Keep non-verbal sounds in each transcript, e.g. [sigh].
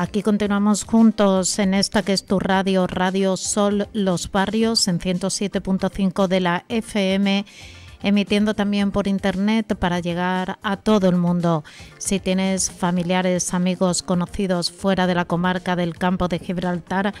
Aquí continuamos juntos en esta que es tu radio, Radio Sol Los Barrios, en 107.5 de la FM, emitiendo también por internet para llegar a todo el mundo. Si tienes familiares, amigos, conocidos fuera de la comarca del campo de Gibraltar,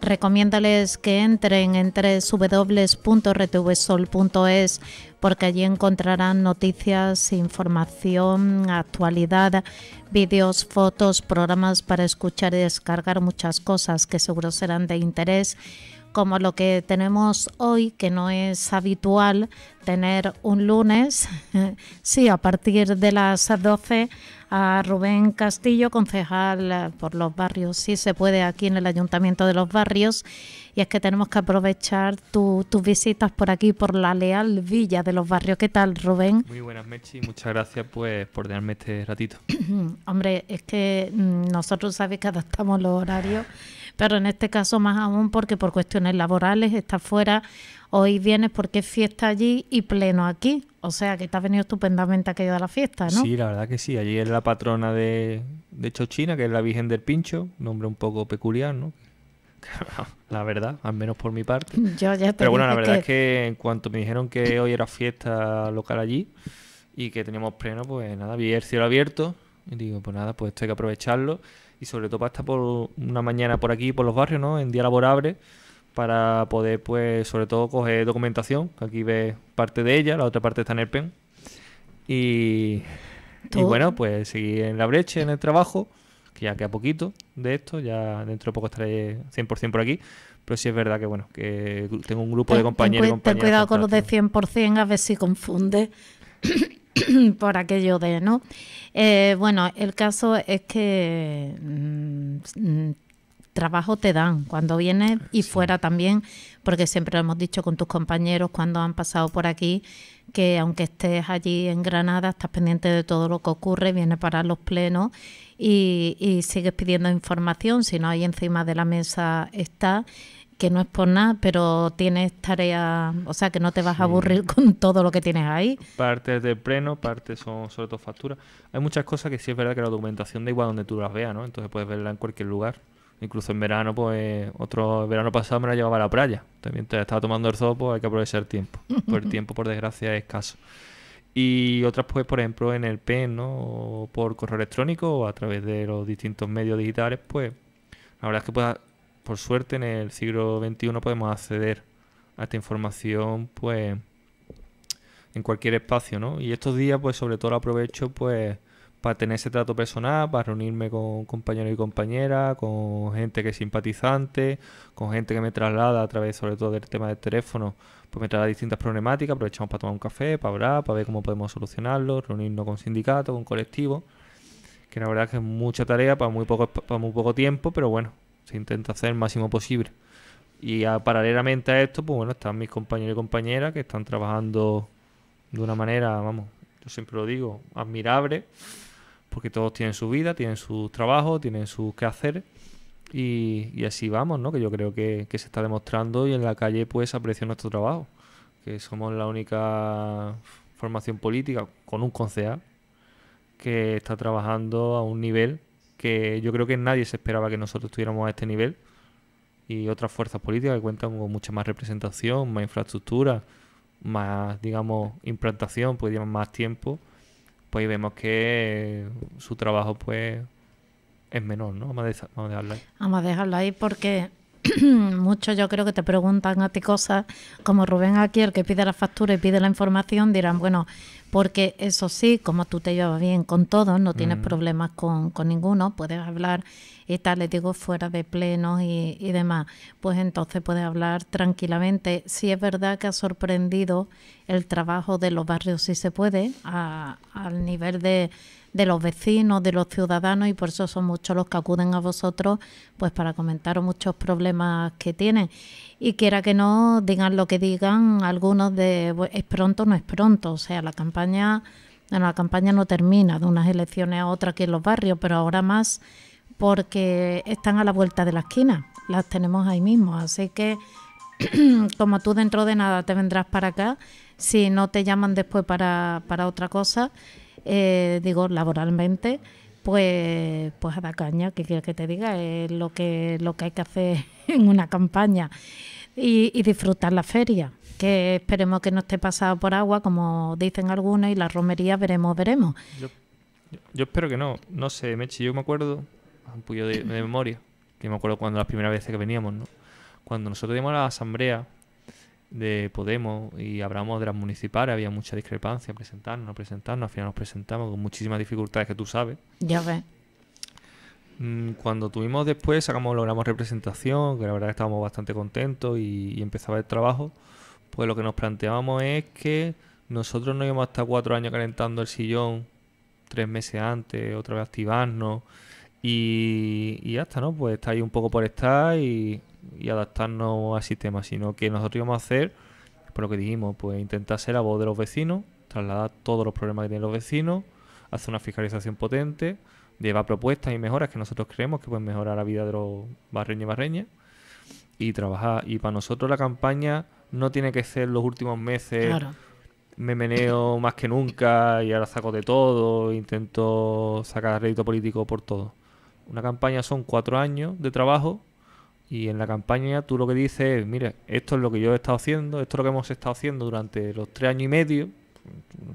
Recomiéndales que entren en www.retvsol.es porque allí encontrarán noticias, información, actualidad, vídeos, fotos, programas para escuchar y descargar muchas cosas que seguro serán de interés como lo que tenemos hoy, que no es habitual tener un lunes, [laughs] sí, a partir de las 12 a Rubén Castillo, concejal eh, por los barrios, si sí se puede, aquí en el Ayuntamiento de los Barrios. Y es que tenemos que aprovechar tus visitas por aquí, por la Leal Villa de los Barrios. ¿Qué tal, Rubén? Muy buenas, Mechi. Muchas gracias pues, por darme este ratito. [clears throat] Hombre, es que mm, nosotros sabes que adaptamos los horarios, pero en este caso más aún porque por cuestiones laborales está fuera hoy vienes porque es fiesta allí y pleno aquí. O sea, que te venido estupendamente aquello de la fiesta, ¿no? Sí, la verdad que sí. Allí es la patrona de, Chochina, que es la Virgen del Pincho, nombre un poco peculiar, ¿no? [laughs] la verdad, al menos por mi parte. [laughs] Yo ya estoy. Pero bueno, la verdad es que en cuanto me dijeron que hoy era fiesta local allí y que teníamos pleno, pues nada, vi el cielo abierto y digo, pues nada, pues esto hay que aprovecharlo y sobre todo para estar por una mañana por aquí, por los barrios, ¿no? En día laborable para poder, pues, sobre todo coger documentación. Aquí ves parte de ella, la otra parte está en el PEN. Y, y bueno, pues seguir en la brecha, en el trabajo, que ya queda poquito de esto, ya dentro de poco estaré 100% por aquí. Pero sí es verdad que, bueno, que tengo un grupo de compañeros Ten cuidado con los de 100%, a ver si confunde. [coughs] por aquello de, ¿no? Eh, bueno, el caso es que mm, trabajo te dan cuando vienes y fuera también, porque siempre lo hemos dicho con tus compañeros cuando han pasado por aquí, que aunque estés allí en Granada, estás pendiente de todo lo que ocurre, viene para los plenos y, sigues pidiendo información, si no ahí encima de la mesa está que no es por nada, pero tienes tarea o sea, que no te vas a aburrir [laughs] con todo lo que tienes ahí. Partes de pleno, partes son sobre todo facturas. Hay muchas cosas que sí es verdad que la documentación da igual donde tú las veas, ¿no? Entonces puedes verla en cualquier lugar. Incluso en verano, pues otro verano pasado me la llevaba a la playa. También te estaba tomando el sol, pues hay que aprovechar el tiempo. Pues [laughs] el tiempo, por desgracia, es escaso. Y otras, pues, por ejemplo, en el PEN, ¿no? por correo electrónico o a través de los distintos medios digitales, pues la verdad es que, pues, por suerte, en el siglo XXI podemos acceder a esta información, pues, en cualquier espacio, ¿no? Y estos días, pues, sobre todo aprovecho, pues, para tener ese trato personal, para reunirme con compañeros y compañeras, con gente que es simpatizante, con gente que me traslada a través sobre todo del tema del teléfono, pues me traslada distintas problemáticas, aprovechamos para tomar un café, para hablar, para ver cómo podemos solucionarlo, reunirnos con sindicatos, con colectivos, que la verdad es que es mucha tarea para muy poco, muy poco tiempo, pero bueno, se intenta hacer el máximo posible. Y paralelamente a esto, pues bueno, están mis compañeros y compañeras que están trabajando de una manera, vamos, yo siempre lo digo, admirable porque todos tienen su vida, tienen su trabajo, tienen sus quehaceres y, y así vamos, ¿no? Que yo creo que, se está demostrando y en la calle pues aprecia nuestro trabajo, que somos la única formación política con un concejal que está trabajando a un nivel que yo creo que nadie se esperaba que nosotros estuviéramos a este nivel y otras fuerzas políticas que cuentan con mucha más representación, más infraestructura, más, digamos, implantación, pues más tiempo pues vemos que eh, su trabajo pues es menor, ¿no? Vamos a, dejarlo ahí. Vamos a dejarlo ahí porque [clears throat] muchos yo creo que te preguntan a ti cosas, como Rubén aquí, el que pide la factura y pide la información, dirán, bueno, porque eso sí, como tú te llevas bien con todos, no tienes mm. problemas con, ninguno, puedes hablar y tal, les digo, fuera de plenos y, demás, pues entonces puedes hablar tranquilamente. Sí es verdad que ha sorprendido el trabajo de los barrios, si se puede, al nivel de, de los vecinos, de los ciudadanos, y por eso son muchos los que acuden a vosotros, pues para comentaros muchos problemas que tienen y quiera que no digan lo que digan algunos de pues, es pronto no es pronto o sea la campaña bueno, la campaña no termina de unas elecciones a otras aquí en los barrios pero ahora más porque están a la vuelta de la esquina las tenemos ahí mismo así que [clears throat] como tú dentro de nada te vendrás para acá si no te llaman después para, otra cosa eh, digo laboralmente pues, pues a la caña, ¿qué quieres que te diga? Es lo que, lo que hay que hacer [laughs] en una campaña y, disfrutar la feria, que esperemos que no esté pasado por agua, como dicen algunos, y la romería veremos, veremos. Yo, espero que no, no sé, Mechi, yo me acuerdo, un puño de, memoria, que me acuerdo cuando las primeras veces que veníamos, ¿no? Cuando nosotros íbamos a la asamblea, de Podemos y hablamos de las municipales, había mucha discrepancia, presentarnos, no presentarnos, al final nos presentamos con muchísimas dificultades que tú sabes. Ya ves. Mm, cuando tuvimos después, sacamos, logramos representación, que la verdad que estábamos bastante contentos y, empezaba el trabajo, pues lo que nos planteábamos es que nosotros no íbamos hasta cuatro años calentando el sillón, tres meses antes, otra vez activarnos y, y hasta, ¿no? Pues está ahí un poco por estar y y adaptarnos al sistema, sino que nosotros íbamos a hacer, por pues, lo que dijimos, pues intentar ser la voz de los vecinos, trasladar todos los problemas que tienen los vecinos, hacer una fiscalización potente, llevar propuestas y mejoras que nosotros creemos que pueden mejorar la vida de los barreños y barreñas y trabajar. Y para nosotros la campaña no tiene que ser los últimos meses. Me meneo más que nunca y ahora saco de todo, intento sacar rédito político por todo. Una campaña son cuatro años de trabajo y en la campaña tú lo que dices es, mire, esto es lo que yo he estado haciendo, esto es lo que hemos estado haciendo durante los tres años y medio,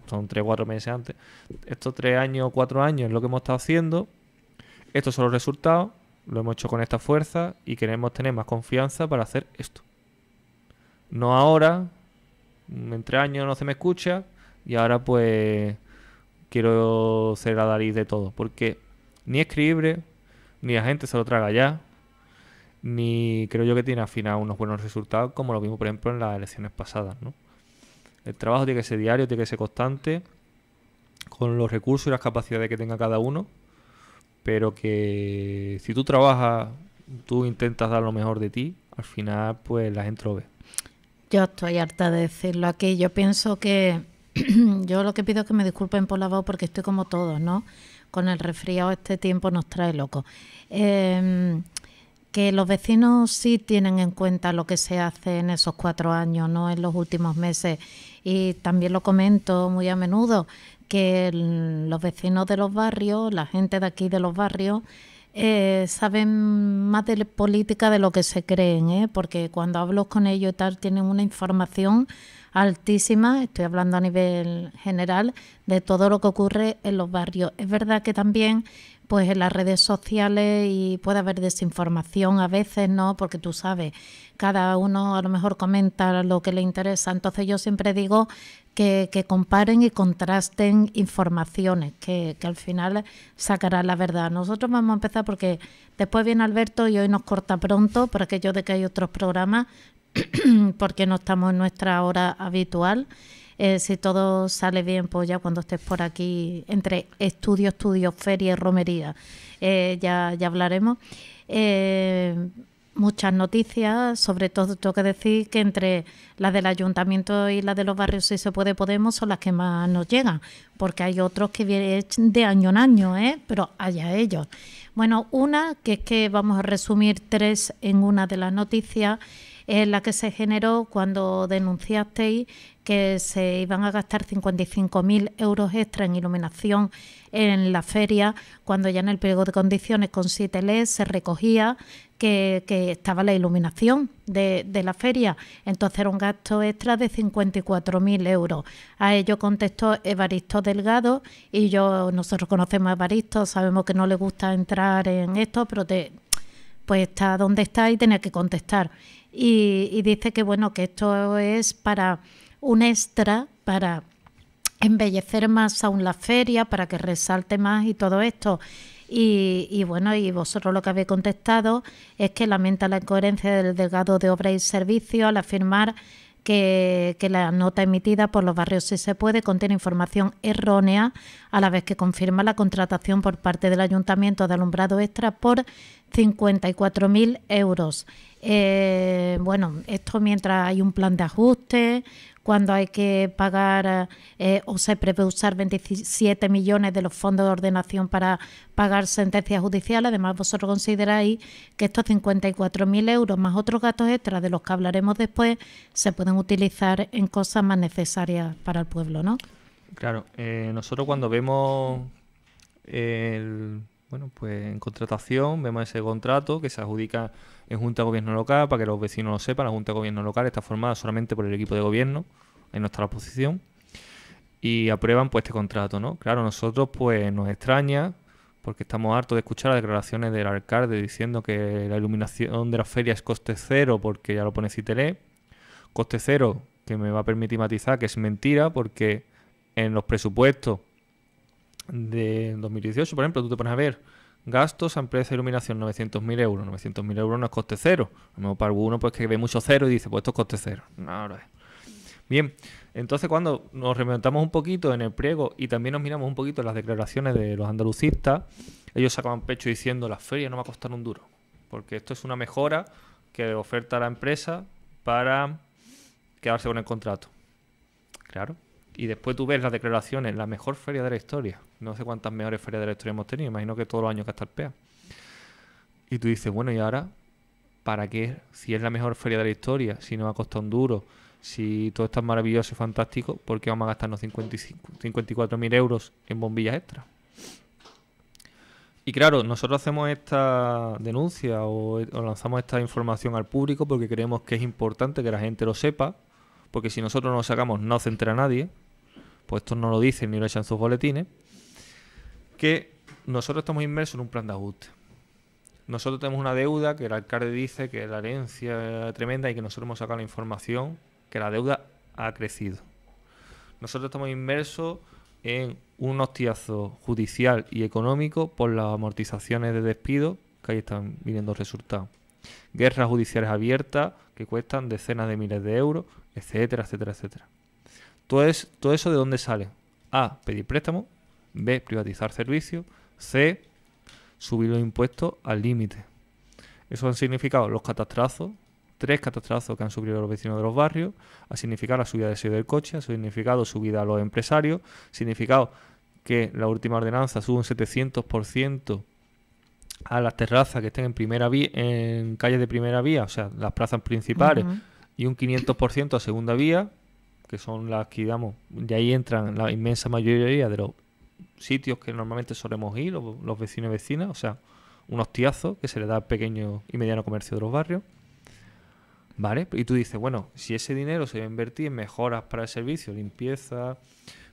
son tres o cuatro meses antes, estos tres años o cuatro años es lo que hemos estado haciendo, estos son los resultados, lo hemos hecho con esta fuerza y queremos tener más confianza para hacer esto. No ahora, entre años no se me escucha y ahora pues quiero ser a nariz de todo, porque ni es ni la gente se lo traga ya, ni creo yo que tiene al final unos buenos resultados, como lo vimos, por ejemplo, en las elecciones pasadas. ¿no? El trabajo tiene que ser diario, tiene que ser constante, con los recursos y las capacidades que tenga cada uno, pero que si tú trabajas, tú intentas dar lo mejor de ti, al final, pues la gente lo ve. Yo estoy harta de decirlo aquí. Yo pienso que. [clears throat] yo lo que pido es que me disculpen por la voz porque estoy como todos, ¿no? Con el resfriado este tiempo nos trae loco. Eh, que los vecinos sí tienen en cuenta lo que se hace en esos cuatro años, no en los últimos meses. Y también lo comento muy a menudo, que los vecinos de los barrios, la gente de aquí de los barrios, eh, saben más de política de lo que se creen, ¿eh? porque cuando hablo con ellos y tal, tienen una información altísima, estoy hablando a nivel general, de todo lo que ocurre en los barrios. Es verdad que también pues en las redes sociales y puede haber desinformación a veces, ¿no? Porque tú sabes, cada uno a lo mejor comenta lo que le interesa. Entonces yo siempre digo que, comparen y contrasten informaciones, que, que al final sacará la verdad. Nosotros vamos a empezar porque después viene Alberto y hoy nos corta pronto por aquello de que hay otros programas, [clears throat] porque no estamos en nuestra hora habitual. Eh, si todo sale bien, pues ya cuando estés por aquí, entre estudio, estudio, feria, romería, eh, ya, ya hablaremos. Eh, muchas noticias, sobre todo tengo que decir que entre las del ayuntamiento y las de los barrios, si se puede, Podemos, son las que más nos llegan, porque hay otros que vienen de año en año, pero allá ellos. Bueno, una que es que vamos a resumir tres en una de las noticias, es la que se generó cuando denunciasteis que se iban a gastar 55.000 euros extra en iluminación en la feria, cuando ya en el pliego de condiciones con 7L e se recogía que, estaba la iluminación de, la feria. Entonces era un gasto extra de 54.000 euros. A ello contestó Evaristo Delgado y yo, nosotros conocemos a Evaristo, sabemos que no le gusta entrar en esto, pero te, pues está donde está y tiene que contestar. Y, y dice que bueno, que esto es para un extra para embellecer más aún la feria, para que resalte más y todo esto. Y, bueno, y vosotros lo que habéis contestado es que lamenta la incoherencia del delgado de obra y servicio al afirmar que, la nota emitida por los barrios si se puede contiene información errónea a la vez que confirma la contratación por parte del ayuntamiento de alumbrado extra por 54.000 euros. Eh, bueno, esto mientras hay un plan de ajuste, cuando hay que pagar eh, o se prevé usar 27 millones de los fondos de ordenación para pagar sentencias judiciales. Además, vosotros consideráis que estos 54.000 euros más otros gastos extras de los que hablaremos después se pueden utilizar en cosas más necesarias para el pueblo, ¿no? Claro, eh, nosotros cuando vemos bueno, pues en contratación, vemos ese contrato que se adjudica en Junta de Gobierno Local, para que los vecinos lo sepan, la Junta de Gobierno Local está formada solamente por el equipo de gobierno, en nuestra oposición, y aprueban pues este contrato, ¿no? Claro, nosotros pues nos extraña, porque estamos hartos de escuchar las declaraciones del alcalde diciendo que la iluminación de la feria es coste cero, porque ya lo pone Citelé, coste cero, que me va a permitir matizar que es mentira, porque en los presupuestos de 2018, por ejemplo, tú te pones a ver gastos, a empresa de iluminación 900.000 euros. 900.000 euros no es coste cero. A lo para uno pues que ve mucho cero y dice, pues esto es coste cero. No, Bien, entonces cuando nos remontamos un poquito en el pliego y también nos miramos un poquito las declaraciones de los andalucistas, ellos sacaban pecho diciendo la feria no va a costar un duro, porque esto es una mejora que oferta la empresa para quedarse con el contrato. Claro, y después tú ves las declaraciones, la mejor feria de la historia. No sé cuántas mejores ferias de la historia hemos tenido, imagino que todos los años que hasta el PEA. Y tú dices, bueno, ¿y ahora para qué? Si es la mejor feria de la historia, si nos ha costado un duro, si todo está maravilloso y fantástico, ¿por qué vamos a gastarnos 54.000 euros en bombillas extra? Y claro, nosotros hacemos esta denuncia o, o lanzamos esta información al público porque creemos que es importante que la gente lo sepa, porque si nosotros no lo sacamos no se entera nadie pues esto no lo dicen ni lo echan sus boletines, que nosotros estamos inmersos en un plan de ajuste. Nosotros tenemos una deuda que el alcalde dice que la herencia es tremenda y que nosotros hemos sacado la información que la deuda ha crecido. Nosotros estamos inmersos en un hostiazo judicial y económico por las amortizaciones de despido que ahí están viniendo resultados. Guerras judiciales abiertas que cuestan decenas de miles de euros, etcétera, etcétera, etcétera. ¿Todo, eso de dónde sale? A. Pedir préstamo. B. Privatizar servicios. C. Subir los impuestos al límite. Eso han significado los catastrazos, tres catastrazos que han sufrido los vecinos de los barrios, ha significado la subida de sello del coche, ha significado subida a los empresarios, ha significado que la última ordenanza sube un 700% a las terrazas que estén en primera vía, en calles de primera vía, o sea, las plazas principales, y un 500% a segunda vía, que son las que, digamos, de ahí entran la inmensa mayoría de los sitios que normalmente solemos ir, los, vecinos y vecinas, o sea, unos tiazos que se le da pequeño y mediano comercio de los barrios. ¿Vale? Y tú dices, bueno, si ese dinero se va a invertir en mejoras para el servicio, limpieza,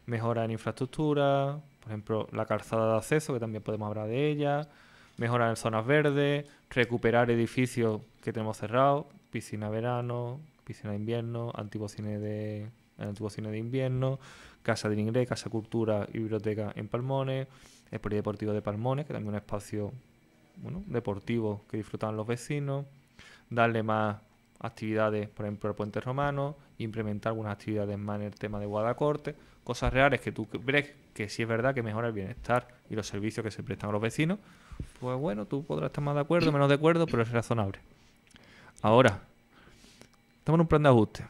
mejora en infraestructura, por ejemplo, la calzada de acceso, que también podemos hablar de ella, mejorar en zonas verdes, recuperar edificios que tenemos cerrados, piscina de verano, piscina invierno, antiguo cine de, en antiguo cine de invierno, Casa de Inglés, Casa Cultura y Biblioteca en Palmones, el Polideportivo de Palmones, que también es un espacio deportivo que disfrutan los vecinos, darle más actividades, por ejemplo, al Puente Romano, implementar algunas actividades más en el tema de Guadacorte, cosas reales que tú crees que sí es verdad que mejora el bienestar y los servicios que se prestan a los vecinos, pues bueno, tú podrás estar más de acuerdo, menos de acuerdo, pero es razonable. Ahora, estamos en un plan de ajuste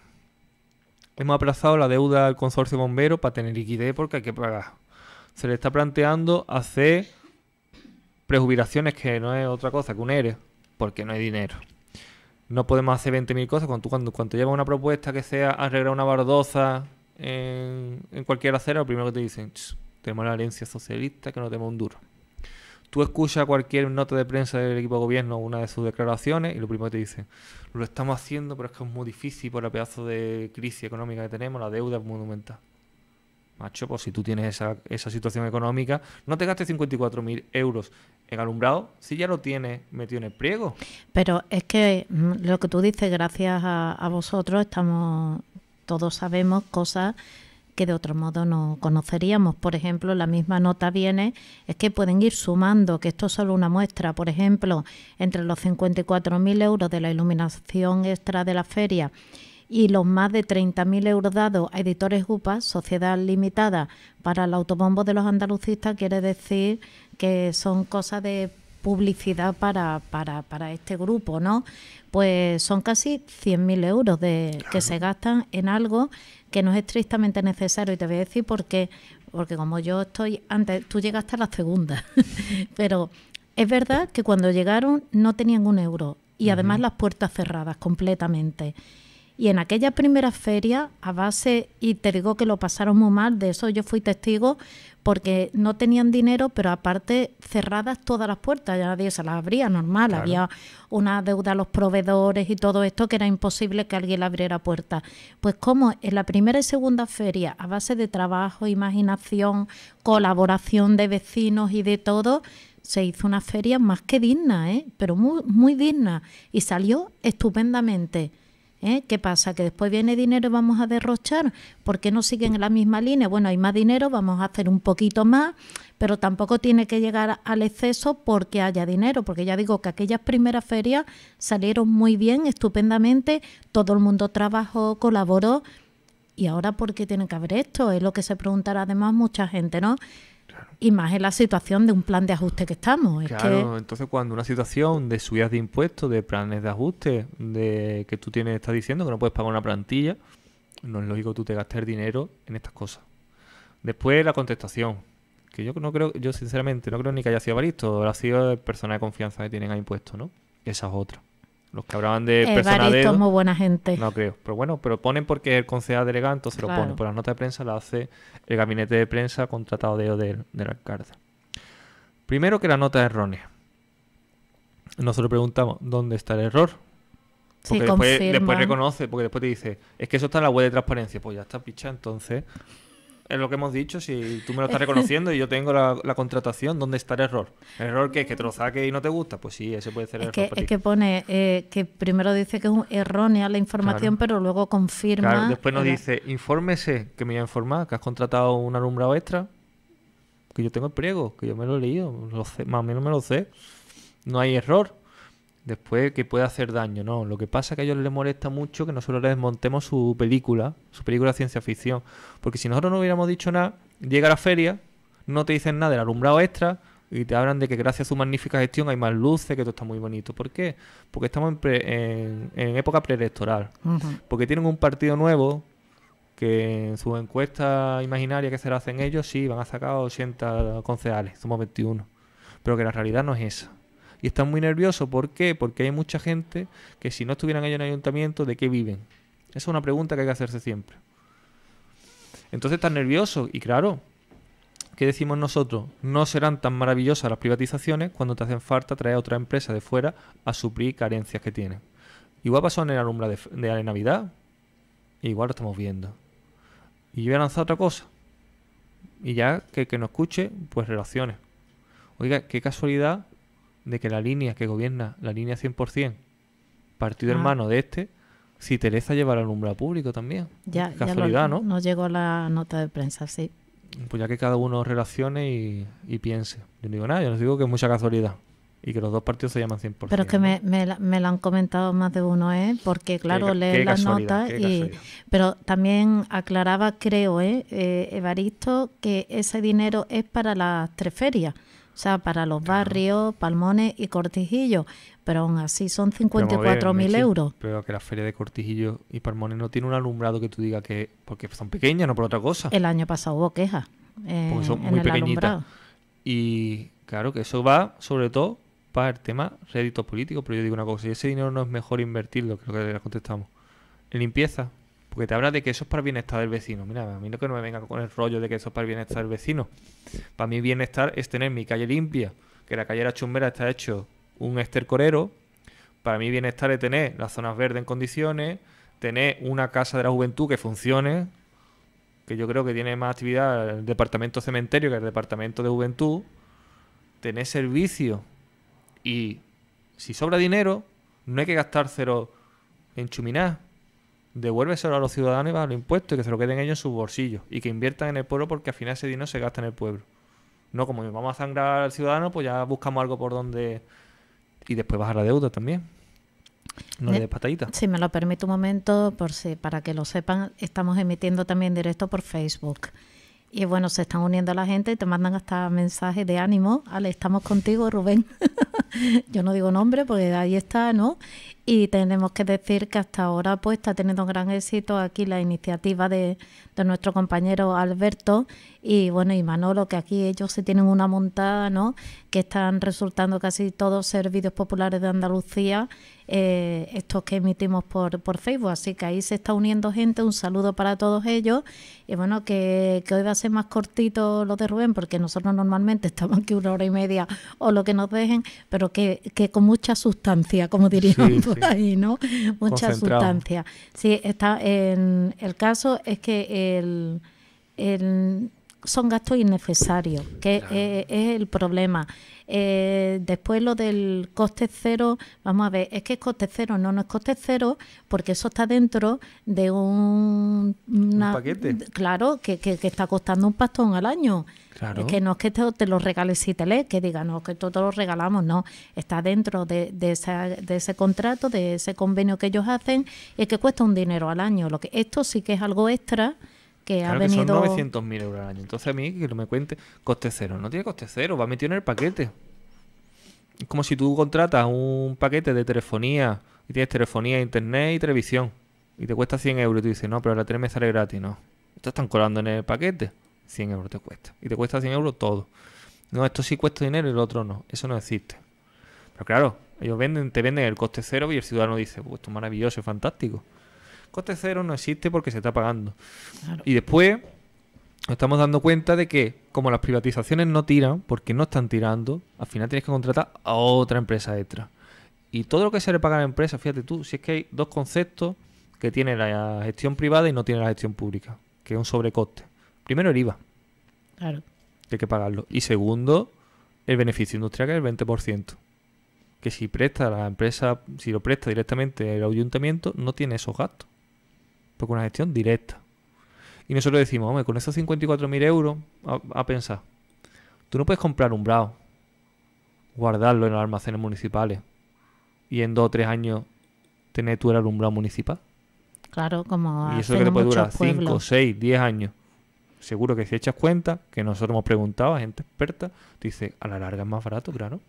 hemos aplazado la deuda al consorcio bombero para tener liquidez porque hay que pagar. Se le está planteando hacer prejubilaciones que no es otra cosa que un ERE, porque no hay dinero. No podemos hacer 20.000 cosas. Cuando, cuando, llevas una propuesta que sea arreglar una bardosa en, cualquier acera, lo primero que te dicen, tenemos la herencia socialista que no tenemos un duro. Tú escuchas cualquier nota de prensa del equipo de gobierno, una de sus declaraciones, y lo primero que te dice: lo estamos haciendo, pero es que es muy difícil por el pedazo de crisis económica que tenemos, la deuda es monumental. Macho, pues si tú tienes esa, esa situación económica, no te gastes 54.000 euros en alumbrado si ya lo tienes metido en el priego. Pero es que mm, lo que tú dices, gracias a, a vosotros, estamos todos sabemos cosas que de otro modo no conoceríamos. Por ejemplo, la misma nota viene, es que pueden ir sumando, que esto es solo una muestra. Por ejemplo, entre los 54.000 euros de la iluminación extra de la feria y los más de 30.000 euros dados a Editores UPA, Sociedad Limitada, para el autobombo de los andalucistas, quiere decir que son cosas de publicidad para, para, este grupo, ¿no? Pues son casi 100.000 euros de, que se gastan en algo que no es estrictamente necesario y te voy a decir por qué, porque como yo estoy antes, tú llegaste a la segunda, [laughs] pero es verdad que cuando llegaron no tenían un euro y además las puertas cerradas completamente. Y en aquella primera feria, a base, y te digo que lo pasaron muy mal, de eso yo fui testigo, porque no tenían dinero, pero aparte cerradas todas las puertas, ya nadie se las abría, normal, había una deuda a los proveedores y todo esto que era imposible que alguien abriera puertas. Pues como en la primera y segunda feria, a base de trabajo, imaginación, colaboración de vecinos y de todo, se hizo una feria más que digna, ¿eh? pero muy, muy digna y salió estupendamente. ¿Eh? ¿Qué pasa? Que después viene dinero y vamos a derrochar. ¿Por qué no siguen en la misma línea? Bueno, hay más dinero, vamos a hacer un poquito más, pero tampoco tiene que llegar al exceso porque haya dinero, porque ya digo que aquellas primeras ferias salieron muy bien, estupendamente, todo el mundo trabajó, colaboró. ¿Y ahora por qué tiene que haber esto? Es lo que se preguntará además mucha gente, ¿no? y más en la situación de un plan de ajuste que estamos. claro, entonces cuando una situación de subidas de impuestos, de planes de ajuste, de que tú tienes, estás diciendo que no puedes pagar una plantilla, no es lógico que tú te gastes dinero en estas cosas. Después la contestación, que yo no creo, yo sinceramente no creo ni que haya sido Baristo, ha sido el persona de confianza que tienen a impuestos, ¿no? Esa es otra. Los que hablaban de eh, persona muy buena gente. No creo. Pero bueno, pero ponen porque es el concejal delegado, entonces lo pone Por pues la nota de prensa la hace el gabinete de prensa contratado de, de, la carta Primero que la nota es errónea. Nosotros preguntamos dónde está el error. Porque sí, después, después, reconoce, porque después te dice, es que eso está en la web de transparencia. Pues ya está picha, entonces es lo que hemos dicho, si tú me lo estás [laughs] reconociendo y yo tengo la, contratación, ¿dónde está el error? ¿El error que es que te lo saque y no te gusta? Pues sí, ese puede ser el error. Que, que pone eh, que primero dice que es errónea la información, pero luego confirma. después nos dice, infórmese que me voy informado, que has contratado un alumbrado extra, que yo tengo el pliego, que yo me lo he leído, más o menos me lo sé. No hay error después que puede hacer daño, no. Lo que pasa es que a ellos les molesta mucho que nosotros les montemos su película, su película de ciencia ficción. Porque si nosotros no hubiéramos dicho nada, llega la feria, no te dicen nada del alumbrado extra y te hablan de que gracias a su magnífica gestión hay más luces, que todo está muy bonito. ¿Por qué? Porque estamos en, en, época preelectoral. Porque tienen un partido nuevo que en su encuesta imaginaria que se la hacen ellos, sí, van a sacar 80 concejales, somos 21. Pero que la realidad no es esa y están muy nerviosos. ¿Por qué? Porque hay mucha gente que si no estuvieran ellos en el ayuntamiento, ¿de qué viven? Esa es una pregunta que hay que hacerse siempre. Entonces están nerviosos y claro, ¿qué decimos nosotros? No serán tan maravillosas las privatizaciones cuando te hacen falta traer a otra empresa de fuera a suplir carencias que tienen. Igual pasó en el alumbra de, Navidad, igual lo estamos viendo. Y yo voy a lanzar otra cosa. Y ya que, que nos escuche, pues relaciones. Oiga, qué casualidad de que la línea que gobierna, la línea 100%, partido ah. hermano de este, si Teresa lleva la al público también. Ya, Casualidad, ¿no? No llegó la nota de prensa, sí. Pues ya que cada uno relacione y, piense. Yo no digo nada, yo les digo que es mucha casualidad y que los dos partidos se llaman 100%. Pero es que me, me, me lo han comentado más de uno, ¿eh? Porque, claro, lee las notas y... Pero también aclaraba, creo, ¿eh? ¿eh? Evaristo, que ese dinero es para las tres ferias. O sea, para los barrios, Palmones y Cortijillo. Pero aún así son 54.000 mil euros. Pero que la feria de Cortijillo y Palmones no tiene un alumbrado que tú digas que... Porque son pequeñas, no por otra cosa. El año pasado hubo quejas. Eh, porque son muy pequeñitas. Y claro que eso va sobre todo para el tema rédito político. Pero yo digo una cosa, si ese dinero no es mejor invertirlo, que lo que le contestamos. En limpieza, porque te habla de que eso es para el bienestar del vecino. Mira, a mí no que no me venga con el rollo de que eso es para el bienestar del vecino. Para mí bienestar es tener mi calle limpia, que la calle de la chumbera está hecho un estercorero. Para mí bienestar es tener las zonas verdes en condiciones, tener una casa de la juventud que funcione, que yo creo que tiene más actividad el departamento cementerio que el departamento de juventud, tener servicio y si sobra dinero, no hay que gastar cero en chuminar devuélveselo a los ciudadanos y a los impuestos y que se lo queden ellos en sus bolsillos y que inviertan en el pueblo porque al final ese dinero se gasta en el pueblo. No, como vamos a sangrar al ciudadano, pues ya buscamos algo por donde... Y después bajar la deuda también. No le des patadita. Si me lo permite un momento, por si, para que lo sepan, estamos emitiendo también directo por Facebook. Y bueno, se están uniendo la gente y te mandan hasta mensajes de ánimo. Ale, estamos contigo, Rubén. [laughs] Yo no digo nombre porque ahí está, ¿no? Y tenemos que decir que hasta ahora pues está teniendo un gran éxito aquí la iniciativa de, nuestro compañero Alberto y bueno y Manolo, que aquí ellos se tienen una montada, ¿no? Que están resultando casi todos ser populares de Andalucía, eh, estos que emitimos por, por Facebook. Así que ahí se está uniendo gente, un saludo para todos ellos. Y bueno, que, que hoy va a ser más cortito lo de Rubén, porque nosotros normalmente estamos aquí una hora y media o lo que nos dejen, pero que, que con mucha sustancia, como diríamos ahí, [laughs] ¿no? Mucha sustancia. Sí, está en, el caso es que el, el son gastos innecesarios, que es, el problema. Eh, después lo del coste cero, vamos a ver, es que es coste cero, no, no es coste cero, porque eso está dentro de un, paquete. Claro, que, que, está costando un pastón al año. Claro. Es que no es que te, lo regales y te lees, que digan no, que todo lo regalamos, no. Está dentro de, de ese contrato, de ese convenio que ellos hacen, y es que cuesta un dinero al año. Lo que, esto sí que es algo extra que claro Son euros al año. Entonces a mí que me cuente coste cero. No tiene coste cero, va metido en el paquete. Es como si tú contratas un paquete de telefonía y tienes telefonía, internet y televisión. Y te cuesta 100 euros y tú dices, no, pero la tele me sale gratis. No, esto están colando en el paquete. 100 euros te cuesta. Y te cuesta 100 euros todo. No, esto sí cuesta dinero y el otro no. Eso no existe. Pero claro, ellos venden, te venden el coste cero y el ciudadano dice, pues esto es maravilloso, es fantástico coste cero no existe porque se está pagando. Y después nos estamos dando cuenta de que como las privatizaciones no tiran, porque no están tirando, al final tienes que contratar a otra empresa extra. Y todo lo que se le paga a la empresa, fíjate tú, si es que hay dos conceptos que tiene la gestión privada y no tiene la gestión pública, que es un sobrecoste. Primero el IVA. Claro. Que hay que pagarlo. Y segundo, el beneficio industrial, que es el 20%. Que si presta la empresa, si lo presta directamente el ayuntamiento, no tiene esos gastos porque una gestión directa. Y nosotros decimos, hombre, con esos 54.000 euros, a, pensar, tú no puedes comprar un bravo, guardarlo en los almacenes municipales y en dos o tres años tener tú el alumbrado municipal. Claro, como... Y eso que te puede durar 5, 6, 10 años. Seguro que si echas cuenta, que nosotros hemos preguntado a gente experta, dice, a la larga es más barato, claro.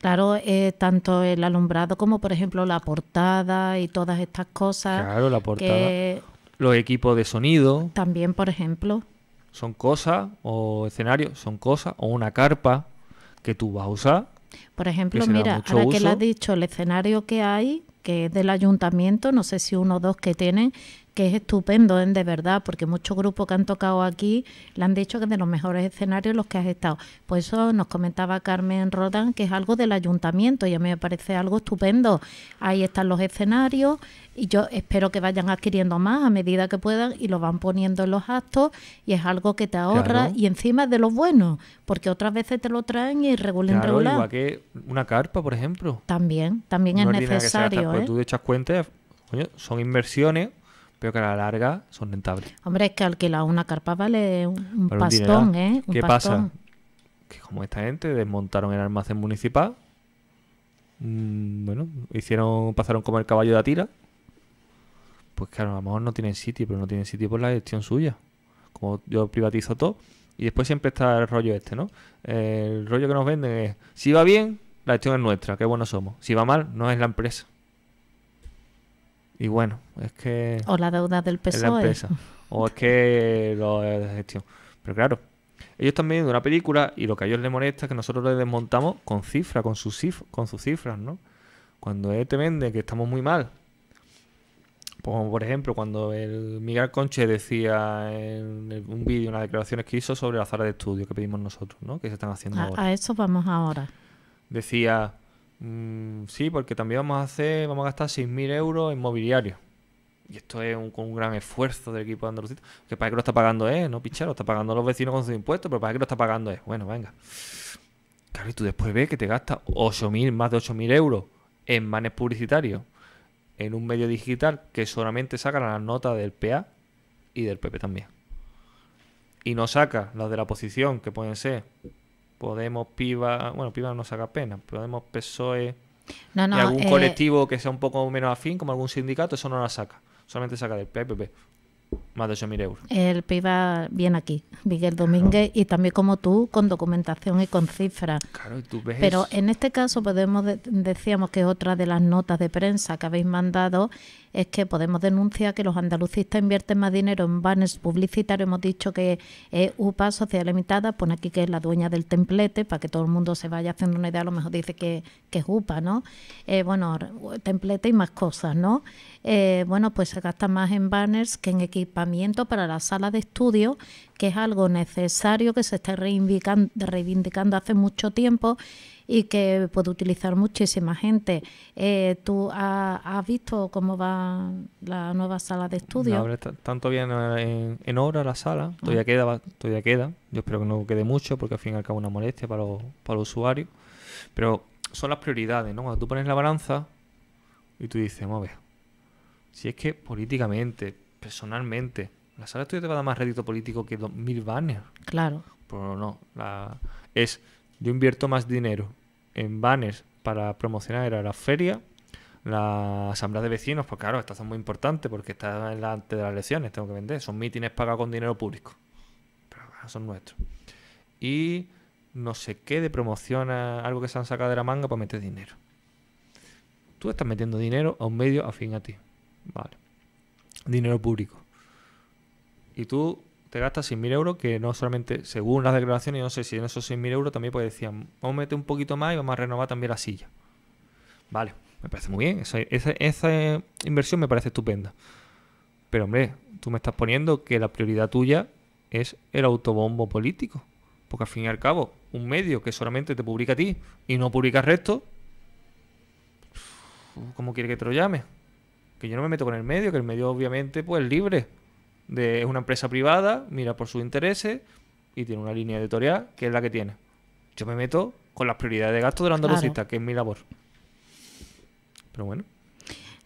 Claro, eh, tanto el alumbrado como, por ejemplo, la portada y todas estas cosas. Claro, la portada. Los equipos de sonido. También, por ejemplo. Son cosas, o escenarios, son cosas, o una carpa que tú vas a usar. Por ejemplo, mira, ahora que le has dicho el escenario que hay, que es del ayuntamiento, no sé si uno o dos que tienen, que es estupendo, ¿eh? de verdad, porque muchos grupos que han tocado aquí le han dicho que es de los mejores escenarios los que has estado. Por eso nos comentaba Carmen Rodan, que es algo del ayuntamiento y a mí me parece algo estupendo. Ahí están los escenarios y yo espero que vayan adquiriendo más a medida que puedan y lo van poniendo en los actos y es algo que te ahorra y encima es de los buenos, porque otras veces te lo traen y regulan. claro, igual que una carpa, por ejemplo. También, también es necesario. ¿eh? Tú echas cuenta, son inversiones pero que a la larga son rentables. Hombre, es que alquilar una carpa vale un, pastón, ¿eh? ¿Qué pasa? Que como esta gente desmontaron el almacén municipal, mm, bueno, hicieron, pasaron como el caballo de la tira, pues claro, a lo mejor no tienen sitio, pero no tienen sitio por la gestión suya. Como yo privatizo todo, y después siempre está el rollo este, ¿no? El rollo que nos venden es, si va bien, la gestión es nuestra, qué buenos somos. Si va mal, no es la empresa. Y bueno, es que... O la deuda del PSOE. o es que [laughs] lo de gestión. Pero claro, ellos están viendo una película y lo que a ellos les molesta es que nosotros les desmontamos con cifras, con sus, cif con sus cifras, ¿no? Cuando te vende que estamos muy mal. Pues, por ejemplo, cuando el Miguel Conche decía en un vídeo, una declaraciones que hizo sobre la sala de estudio que pedimos nosotros, ¿no? Que se están haciendo ahora. A eso vamos ahora. Decía, Mm, sí, porque también vamos a hacer, vamos a gastar 6.000 euros en mobiliario. Y esto es un, gran esfuerzo del equipo de Andalucía. Que para que lo está pagando eh? no pichero, está pagando los vecinos con sus impuestos, pero para que lo está pagando es. Bueno, venga. Claro, y tú después ves que te gastas 8.000, más de 8.000 euros en manes publicitarios, en un medio digital que solamente sacan la nota del PA y del PP también. Y no saca las de la oposición, que pueden ser Podemos Piva, bueno, Piva no saca pena, Podemos PSOE algún eh, colectivo que sea un poco menos afín, como algún sindicato, eso no la saca. Solamente saca del PPP más de 8.000 euros. El PIBA viene aquí, Miguel Domínguez, y también como tú, con documentación y con cifras. Claro, ¿y tú ves? Pero en este caso podemos decíamos que otra de las notas de prensa que habéis mandado es que Podemos denunciar que los andalucistas invierten más dinero en banners publicitarios. Hemos dicho que es UPA, Sociedad Limitada, pone aquí que es la dueña del templete, para que todo el mundo se vaya haciendo una idea, a lo mejor dice que, que es UPA, ¿no? Eh, bueno, templete y más cosas, ¿no? Eh, bueno, pues se gasta más en banners que en equipamiento para la sala de estudio, que es algo necesario que se está reivindicando hace mucho tiempo y que puede utilizar muchísima gente. Eh, ¿Tú has visto cómo va la nueva sala de estudio? No, tanto bien eh, en, en, obra la sala, ah. todavía, queda, todavía queda. Yo espero que no quede mucho porque al fin y al cabo una molestia para los, para usuarios. Pero son las prioridades, ¿no? Cuando tú pones la balanza y tú dices, vamos a si es que políticamente, personalmente, la sala de estudio te va a dar más rédito político que 2.000 banners. Claro. Pero pues no, es yo invierto más dinero en banners para promocionar era la feria, la asamblea de vecinos, pues claro, estas son muy importantes porque está en la, de las elecciones, tengo que vender. Son mítines pagados con dinero público. Pero son nuestros. Y no sé qué de promociona algo que se han sacado de la manga para meter dinero. Tú estás metiendo dinero a un medio afín a ti. Vale. Dinero público. Y tú te gastas 100.000 euros, que no solamente, según las declaraciones, no sé si en esos mil euros también pues decían, vamos a meter un poquito más y vamos a renovar también la silla. Vale, me parece muy bien, esa, inversión me parece estupenda. Pero hombre, tú me estás poniendo que la prioridad tuya es el autobombo político. Porque al fin y al cabo, un medio que solamente te publica a ti y no publica al resto, ¿cómo quiere que te lo llame? Que yo no me meto con el medio, que el medio obviamente pues es libre de, es una empresa privada, mira por sus intereses y tiene una línea editorial que es la que tiene. Yo me meto con las prioridades de gasto de la andalucista, que es mi labor. Pero bueno.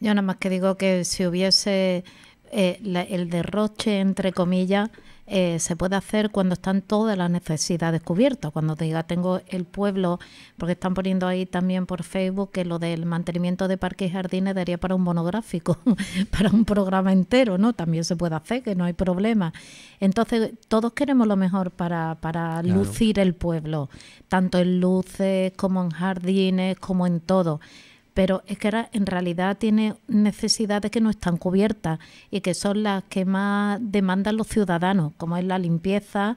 Yo nada más que digo que si hubiese eh, el derroche, entre comillas, eh, se puede hacer cuando están todas las necesidades cubiertas. Cuando diga tengo el pueblo, porque están poniendo ahí también por Facebook que lo del mantenimiento de parques y jardines daría para un monográfico, [laughs] para un programa entero, ¿no? También se puede hacer, que no hay problema. Entonces, todos queremos lo mejor para, para lucir el pueblo, tanto en luces como en jardines, como en todo pero es que en realidad tiene necesidades que no están cubiertas y que son las que más demandan los ciudadanos, como es la limpieza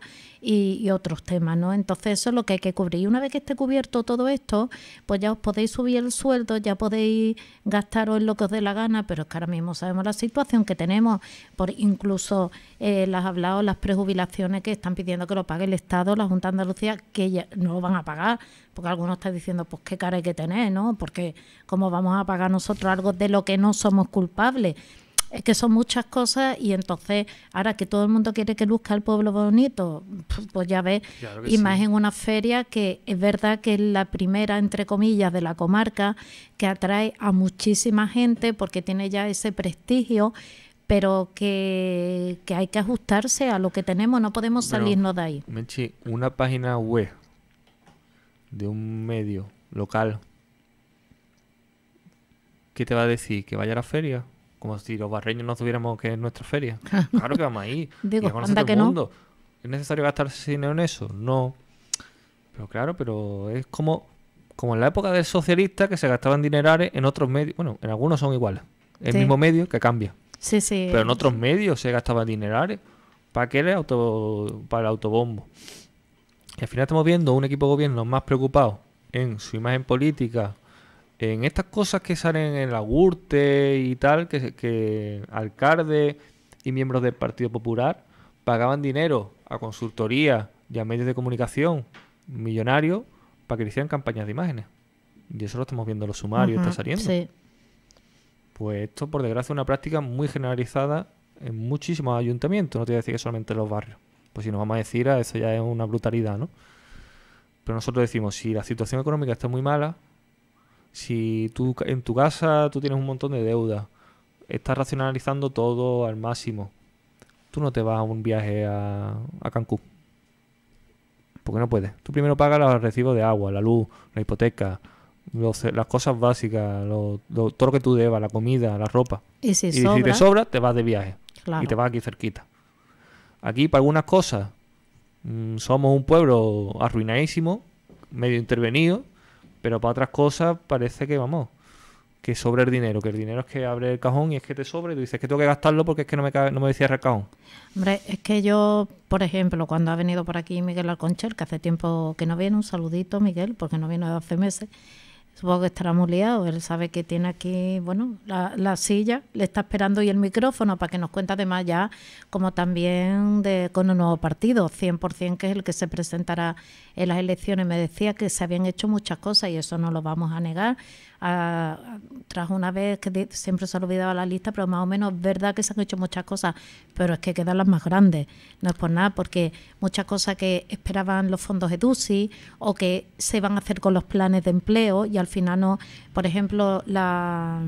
y, otros temas, ¿no? Entonces eso es lo que hay que cubrir. Y una vez que esté cubierto todo esto, pues ya os podéis subir el sueldo, ya podéis gastaros lo que os dé la gana, pero es que ahora mismo sabemos la situación que tenemos, por incluso eh, las hablado, las prejubilaciones que están pidiendo que lo pague el Estado, la Junta de Andalucía, que ya no lo van a pagar, porque algunos están diciendo, pues qué cara hay que tener, ¿no? Porque cómo vamos a pagar nosotros algo de lo que no somos culpables. Es que son muchas cosas y entonces ahora que todo el mundo quiere que luzca el pueblo bonito, pues, pues ya ves, imagen una feria que es verdad que es la primera, entre comillas, de la comarca, que atrae a muchísima gente porque tiene ya ese prestigio pero que, hay que ajustarse a lo que tenemos, no podemos salirnos de ahí. Menchi, una página web de un medio local, ¿qué te va a decir? ¿Que vaya a la feria? Como si los barreños no tuviéramos que en nuestra feria. [laughs] Claro que vamos ahí. [laughs] Digo, anda mundo. ¿Es necesario gastarse dinero en eso? No. Pero claro, pero es como, como en la época del socialista que se gastaban dinerares en otros medios. Bueno, en algunos son iguales. El mismo medio que cambia. Sí, sí. Pero en otros medios se gastaban dinerares ¿Para qué auto, para el autobombo? Y al final estamos viendo un equipo de gobierno más preocupado en su imagen política, en estas cosas que salen en la URTE y tal, que, que alcalde y miembros del Partido Popular pagaban dinero a consultoría y a medios de comunicación millonarios para que hicieran campañas de imágenes. Y eso lo estamos viendo en los sumarios, está saliendo. Pues esto, por desgracia, es una práctica muy generalizada en muchísimos ayuntamientos. No te voy a decir que solamente en los barrios. Pues si nos vamos a decir, a ah, eso ya es una brutalidad, ¿no? Pero nosotros decimos, si la situación económica está muy mala, si tú en tu casa tú tienes un montón de deuda, estás racionalizando todo al máximo, tú no te vas a un viaje a, Cancún. Porque no puedes. Tú primero pagas los recibos de agua, la luz, la hipoteca, las cosas básicas, todo lo que tú debas, la comida, la ropa. Y si, sobra, te sobra, te vas de viaje. Y te vas aquí cerquita. Aquí, para algunas cosas, mm, somos un pueblo arruinadísimo, medio intervenido, pero para otras cosas parece que, vamos, que sobra el dinero, que el dinero es que abre el cajón y es que te sobra y tú dices que tengo que gastarlo porque es que no me, no me cierra el cajón. Hombre, es que yo, por ejemplo, cuando ha venido por aquí Miguel Alconchel, que hace tiempo que no viene, un saludito Miguel, porque no de hace meses, Supongo que estará muy Él sabe que tiene aquí, bueno, la, silla, le está esperando y el micrófono para que nos cuente además ya, como también de, con un nuevo partido, 100% que es el que se presentará en las elecciones. Me decía que se habían hecho muchas cosas y eso no lo vamos a negar tras una vez que siempre se ha olvidado la lista, pero más o menos es verdad que se han hecho muchas cosas, pero es que quedan las más grandes. No es por nada, porque muchas cosas que esperaban los fondos de EDUSI o que se van a hacer con los planes de empleo y al final no, por ejemplo, la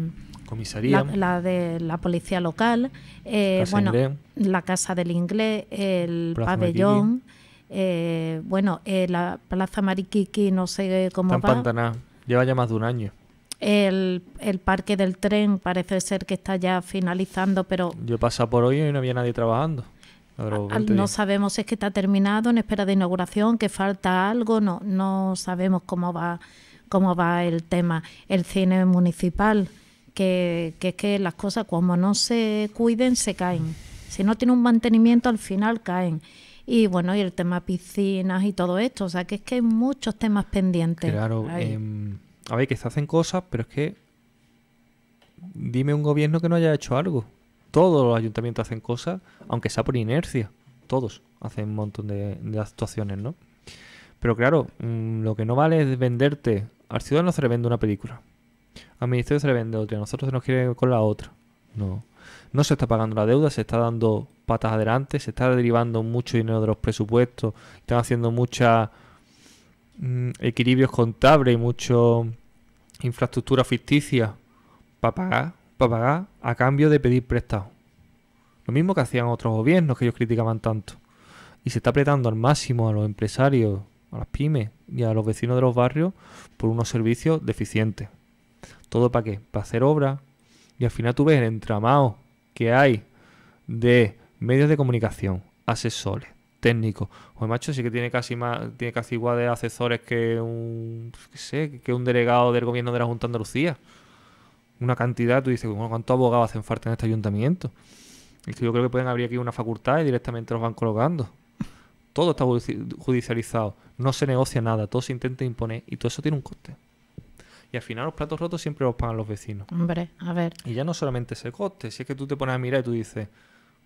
comisaría. La, de la policía local, eh, bueno, la casa del inglés, el pabellón, eh, bueno, eh, la plaza Mariquiqui, no sé cómo va. Pantaná. Lleva ya más de un año. El, el, parque del tren parece ser que está ya finalizando, pero... Yo he por hoy y no había nadie trabajando. No sabemos si es que está terminado, en espera de inauguración, que falta algo, no, no sabemos cómo va, cómo va el tema. El cine municipal, que, es que las cosas como no se cuiden, se caen. Si no tiene un mantenimiento, al final caen. Y bueno, y el tema piscinas y todo esto, o sea que es que hay muchos temas pendientes. Claro, a ver, que se hacen cosas, pero es que. Dime un gobierno que no haya hecho algo. Todos los ayuntamientos hacen cosas, aunque sea por inercia. Todos hacen un montón de, actuaciones, ¿no? Pero claro, mm, lo que no vale es venderte. Al ciudadano se le vende una película. Al ministerio se le vende otra. A nosotros se nos quiere con la otra. No. No se está pagando la deuda, se está dando patas adelante, se está derivando mucho dinero de los presupuestos, están haciendo muchos mm, equilibrios contables y mucho infraestructura ficticia para pagar, para pagar a cambio de pedir prestado. Lo mismo que hacían otros gobiernos que ellos criticaban tanto. Y se está apretando al máximo a los empresarios, a las pymes y a los vecinos de los barrios por unos servicios deficientes. ¿Todo para qué? Para hacer obra Y al final tú ves el entramado que hay de medios de comunicación, asesores, técnico. O macho sí que tiene casi más, tiene casi igual de asesores que un pues, sé, que un delegado del gobierno de la Junta de Andalucía. Una cantidad, tú dices, bueno, ¿cuántos abogados hacen falta en este ayuntamiento? Y yo creo que pueden abrir aquí una facultad y directamente los van colocando. Todo está judicializado, no se negocia nada, todo se intenta imponer y todo eso tiene un coste. Y al final los platos rotos siempre los pagan los vecinos. Hombre, a ver. Y ya no solamente ese coste, si es que tú te pones a mirar y tú dices,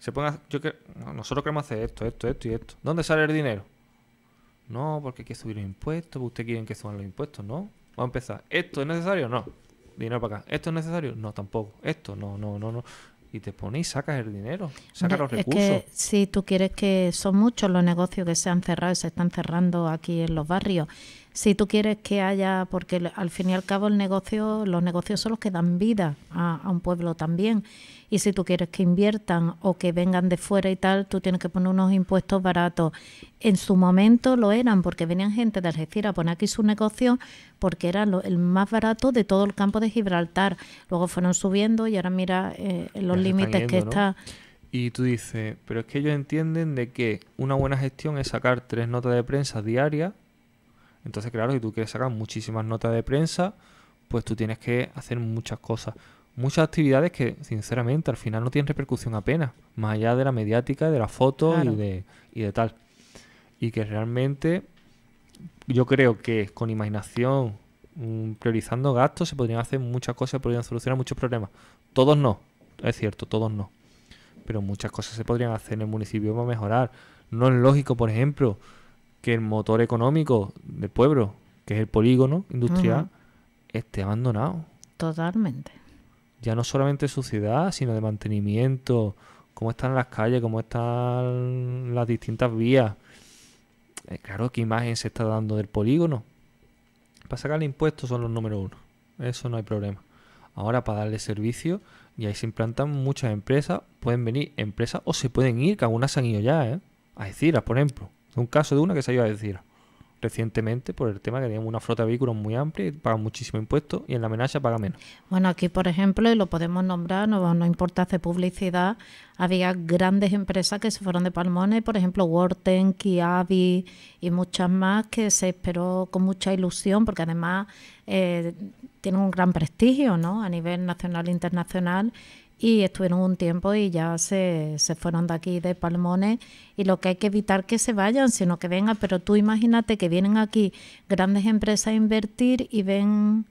se yo que, nosotros queremos hacer esto, esto, esto y esto. ¿Dónde sale el dinero? No, porque hay que subir los impuestos, ustedes quieren que suban los impuestos, ¿no? Vamos a empezar. ¿Esto es necesario? No. Dinero para acá. ¿Esto es necesario? No, tampoco. Esto, no, no, no, no. Y te pones y sacas el dinero, sacas los recursos. que si tú quieres que son muchos los negocios que se han cerrado y se están cerrando aquí en los barrios si tú quieres que haya, porque al fin y al cabo el negocio, los negocios son los que dan vida a, un pueblo también. Y si tú quieres que inviertan o que vengan de fuera y tal, tú tienes que poner unos impuestos baratos. En su momento lo eran porque venían gente de Algeciras a poner aquí su negocio porque era lo, el más barato de todo el campo de Gibraltar. Luego fueron subiendo y ahora mira eh, los límites que está. Y tú dices, pero es que ellos entienden de que una buena gestión es sacar tres notas de prensa diarias entonces, claro, si tú quieres sacar muchísimas notas de prensa, pues tú tienes que hacer muchas cosas. Muchas actividades que, sinceramente, al final no tienen repercusión apenas, más allá de la mediática, de la foto y, de, y de tal. Y que realmente yo creo que con imaginación, mm, priorizando gastos, se podrían hacer muchas cosas, se podrían solucionar muchos problemas. Todos no, es cierto, todos no. Pero muchas cosas se podrían hacer en el municipio para mejorar. No es lógico, por ejemplo, que el motor económico del pueblo, que es el polígono industrial, esté abandonado. Totalmente. Ya no solamente su ciudad, sino de mantenimiento, cómo están las calles, cómo están las distintas vías. Eh, claro, ¿qué imagen se está dando del polígono? Para sacarle impuestos son los número uno. Eso no hay problema. Ahora, para darle servicio, y ahí se implantan muchas empresas, pueden venir empresas o se pueden ir, que algunas se han ido ya, ¿eh? A Esciras, por ejemplo. Un caso de una que se iba a decir recientemente por el tema que tenían una flota de vehículos muy amplia y pagan muchísimo impuesto y en la amenaza paga menos. Bueno, aquí por ejemplo, y lo podemos nombrar, no, importa hacer publicidad, había grandes empresas que se fueron de Palmones, por ejemplo Worten, Kiavi y muchas más que se esperó con mucha ilusión porque además eh, tienen un gran prestigio ¿no? a nivel nacional e internacional y estuvieron un tiempo y ya se, fueron de aquí de Palmones y lo que hay que evitar que se vayan, sino que vengan, pero tú imagínate que vienen aquí grandes empresas a invertir y ven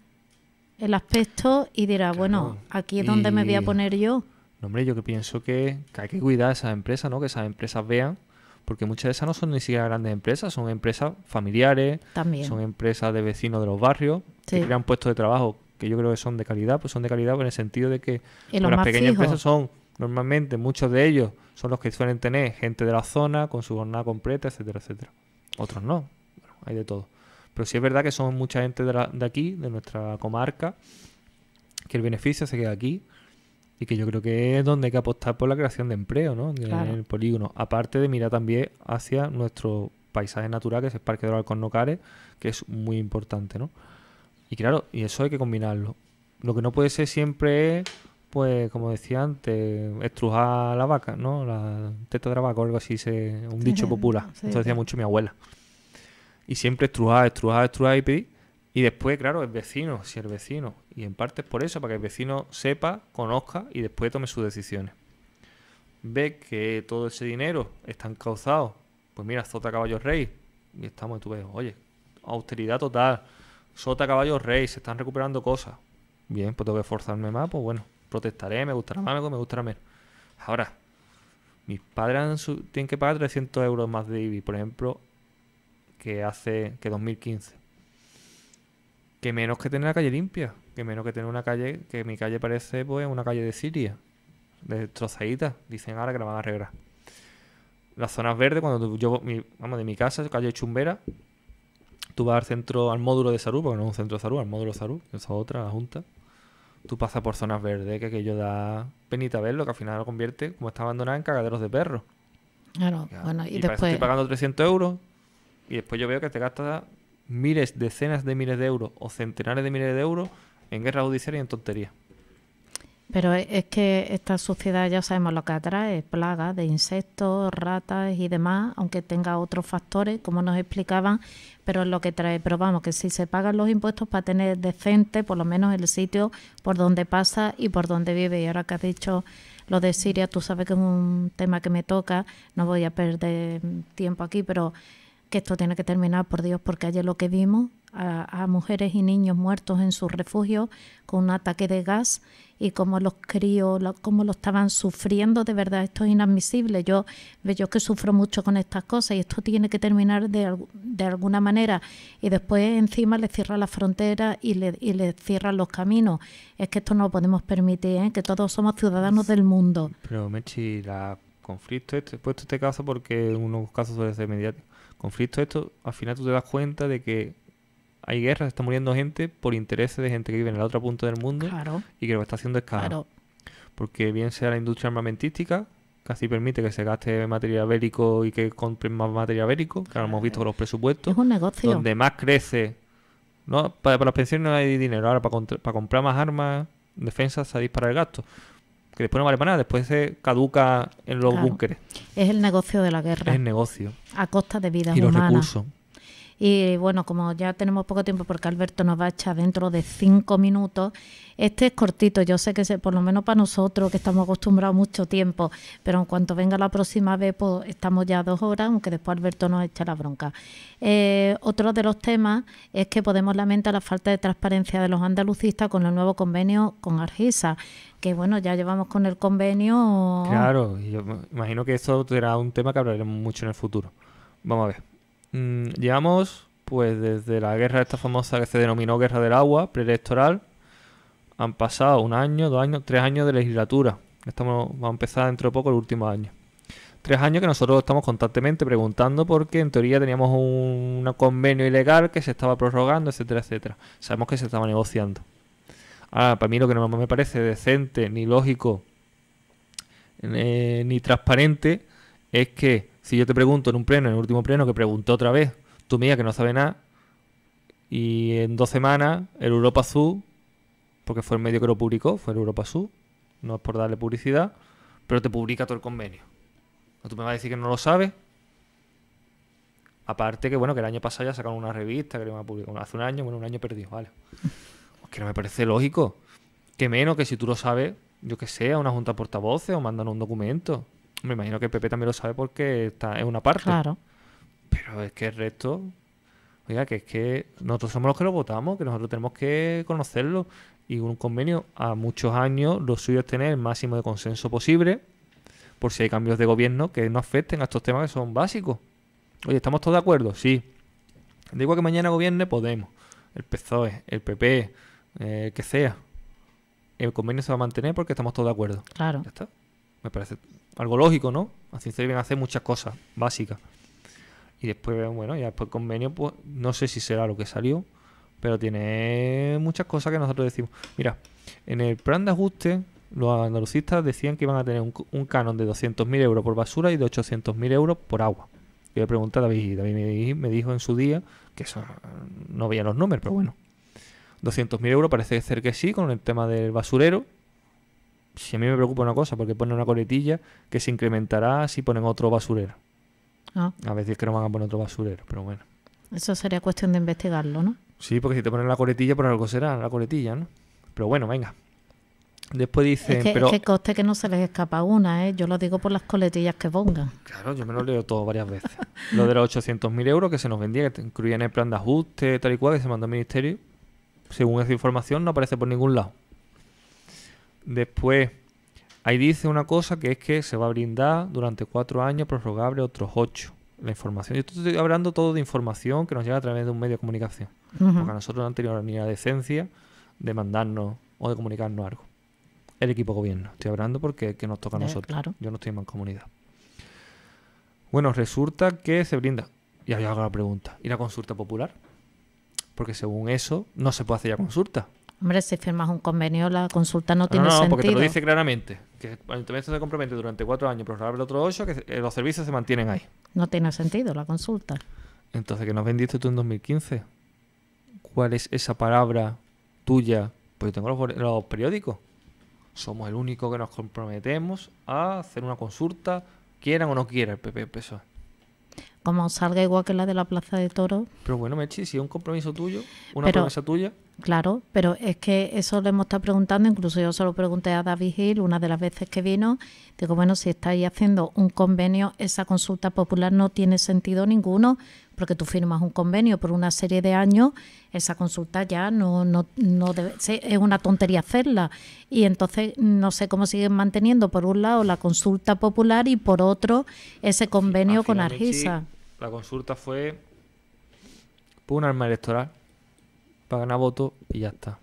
el aspecto y dirá, bueno, aquí es donde me voy a poner yo. No, hombre, yo que pienso que, hay que cuidar a esas empresas, ¿no? Que esas empresas vean, porque muchas de esas no son ni siquiera grandes empresas, son empresas familiares, También. son empresas de vecinos de los barrios, que crean puestos de trabajo que yo creo que son de calidad, pues son de calidad en el sentido de que las pequeñas empresas son normalmente muchos de ellos son los que suelen tener gente de la zona con su jornada completa, etcétera, etcétera. Otros no, bueno, hay de todo. Pero sí es verdad que son mucha gente de, aquí, de nuestra comarca, que el beneficio se queda aquí y que yo creo que es donde hay que apostar por la creación de empleo, ¿no? En el polígono. Aparte de mirar también hacia nuestro paisaje natural, que es el Parque de los Alcornocares, que es muy importante, ¿no? Y claro, y eso hay que combinarlo. Lo que no puede ser siempre es, pues, como decía antes, estrujar la vaca, ¿no? La teta de la vaca, o algo así, se, un dicho popular. Eso decía mucho mi abuela. Y siempre estrujar, estrujar, estrujar y pedir. Y después, claro, el vecino, si el vecino. Y en parte es por eso, para que el vecino sepa, conozca y después tome sus decisiones. Ve que todo ese dinero está encauzado. Pues mira, Zota caballo rey. Y estamos, tú ves, oye, austeridad total Sota, caballos rey, se están recuperando cosas. Bien, pues tengo que esforzarme más, pues bueno, protestaré, me gustará más, me gustará menos. Ahora, mis padres tienen que pagar 300 euros más de IBI, por ejemplo, que hace que 2015. Que menos que tener la calle limpia, que menos que tener una calle, que mi calle parece pues una calle de Siria, de dicen ahora que la van a arreglar. Las zonas verdes, cuando yo, mi, vamos, de mi casa, calle Chumbera, Tú vas al centro, al módulo de salud, porque no es un centro de salud, al módulo de salud, que es otra, la junta. Tú pasas por zonas verdes, que aquello da penita verlo, que al final lo convierte, como está abandonada, en cagaderos de perro Claro, bueno, y, después... pagando 300 euros y después yo veo que te gastas miles, decenas de miles de euros o centenares de miles de euros en guerra judiciales y en tonterías. Pero e, es que esta suciedad ya sabemos lo que atrae, plagas de insectos, ratas y demás, aunque tenga otros factores, como nos explicaban, pero es lo que trae. Pero vamos, que si se pagan los impuestos para tener decente, por lo menos el sitio por donde pasa y por donde vive. Y ahora que has dicho lo de Siria, tú sabes que es un tema que me toca, no voy a perder tiempo aquí, pero que esto tiene que terminar, por Dios, porque ayer lo que vimos a, mujeres y niños muertos en sus refugios con un ataque de gas y cómo los críos, cómo lo estaban sufriendo, de verdad, esto es inadmisible. Yo, yo que sufro mucho con estas cosas y esto tiene que terminar de, alguna manera. Y después encima le cierra la frontera y le, y cierran los caminos. Es que esto no lo podemos permitir, ¿eh? que todos somos ciudadanos del mundo. Pero Mechi, la conflicto este, puesto este caso porque en unos casos suele ser mediático conflicto esto, al final tú te das cuenta de que hay guerras, está muriendo gente por intereses de gente que vive en el otro punto del mundo y que lo está haciendo escalar. Porque bien sea la industria armamentística, casi permite que se gaste material bélico y que compren más material bélico, que lo hemos visto con los presupuestos. un negocio. Donde más crece. No, para, las pensiones no hay dinero, ahora para, para comprar más armas, defensas se dispara el gasto después no vale para nada, después se caduca en los búnkeres. Es el negocio de la guerra. Es el negocio. A costa de vidas humanas. Y los recursos. Y bueno, como ya tenemos poco tiempo porque Alberto nos va a echar dentro de cinco minutos, este es cortito, yo sé que se, por lo menos para nosotros que estamos acostumbrados mucho tiempo, pero en cuanto venga la próxima vez, pues estamos ya dos horas, aunque después Alberto nos echa la bronca. Eh, otro de los temas es que podemos lamentar la falta de transparencia de los andalucistas con el nuevo convenio con Argisa que bueno, ya llevamos con el convenio. Claro, imagino que eso será un tema que hablaremos mucho en el futuro. Vamos a ver. Mm, llevamos, pues, desde la guerra esta famosa que se denominó Guerra del Agua, preelectoral, han pasado un año, dos años, tres años de legislatura. Estamos, va a empezar dentro de poco el último año. Tres años que nosotros estamos constantemente preguntando porque en teoría teníamos un, convenio ilegal que se estaba prorrogando, etcétera, etcétera. Sabemos que se estaba negociando. Ahora, para mí lo que no me parece decente, ni lógico, eh, ni transparente, es que si yo te pregunto en un pleno, en el último pleno, que pregunté otra vez, tú mía que no sabe nada, y en dos semanas el Europa Sur, porque fue el medio que lo publicó, fue el Europa Sur, no es por darle publicidad, pero te publica todo el convenio. ¿No tú me vas a decir que no lo sabes? Aparte que, bueno, que el año pasado ya sacaron una revista, que a publicar, hace un año, bueno, un año perdido, vale. Es [laughs] que no me parece lógico. Que menos que si tú lo sabes, yo que sé, a una junta de portavoces o mandan un documento. Me imagino que PP también lo sabe porque está, es una parte. Claro. Pero es que el resto. Oiga, que es que nosotros somos los que lo votamos, que nosotros tenemos que conocerlo. Y un convenio a muchos años, lo suyo es tener el máximo de consenso posible, por si hay cambios de gobierno que no afecten a estos temas que son básicos. Oye, ¿estamos todos de acuerdo? Sí. Digo que mañana gobierne Podemos, el PSOE, el PP, eh, que sea. El convenio se va a mantener porque estamos todos de acuerdo. Claro. ¿Ya está? Me parece algo lógico, ¿no? Así se a hacer muchas cosas básicas. Y después, bueno, ya después convenio, pues no sé si será lo que salió, pero tiene muchas cosas que nosotros decimos. Mira, en el plan de ajuste, los andalucistas decían que iban a tener un, canon de 200.000 euros por basura y de 800.000 euros por agua. Yo le pregunté a David, y David me dijo en su día que eso no veía los números, pero bueno. 200.000 euros parece ser que sí, con el tema del basurero, si a mí me preocupa una cosa, porque ponen una coletilla que se incrementará si ponen otro basurero. Ah. A veces que no van a poner otro basurero, pero bueno. Eso sería cuestión de investigarlo, ¿no? Sí, porque si te ponen la coletilla, por algo será la coletilla, ¿no? Pero bueno, venga. Después dicen. que, pero... es que coste que no se les escapa una, ¿eh? Yo lo digo por las coletillas que pongan. Claro, yo me lo leo todo varias veces. [laughs] lo de los 800.000 euros que se nos vendía, que incluían el plan de ajuste, tal y cual, que se mandó al ministerio. Según esa información, no aparece por ningún lado. Después, ahí dice una cosa que es que se va a brindar durante cuatro años, prorrogable otros ocho. La información. Yo estoy hablando todo de información que nos llega a través de un medio de comunicación. Porque a nosotros no han tenido ni la decencia de mandarnos o de comunicarnos algo. El equipo gobierno. Estoy hablando porque que nos toca a nosotros. Yo no estoy en mancomunidad. Bueno, resulta que se brinda. Y ahí hago la pregunta. ¿Y la consulta popular? Porque según eso, no se puede hacer ya consulta. Hombre, si firmas un convenio, la consulta no, tiene sentido. No, porque te lo dice claramente. Que el ayuntamiento se compromete durante cuatro años, pero el otro ocho, que eh, los servicios se mantienen ahí. No tiene sentido la consulta. Entonces, ¿qué nos vendiste tú en 2015? ¿Cuál es esa palabra tuya? Pues yo tengo los, periódicos. Somos el único que nos comprometemos a hacer una consulta, quieran o no quieran el PP e. Como salga igual que la de la Plaza de Toro. Pero bueno, Mechi, si es un compromiso tuyo, una promesa tuya. Claro, pero es que eso le hemos estado preguntando, incluso yo se lo pregunté a David Gil una de las veces que vino, digo, bueno, si estáis haciendo un convenio, esa consulta popular no tiene sentido ninguno, porque tú firmas un convenio por una serie de años, esa consulta ya no, debe, es una tontería hacerla. Y entonces no sé cómo siguen manteniendo, por un lado, la consulta popular y por otro, ese convenio con Argisa. la consulta fue un arma electoral para ganar voto y ya está.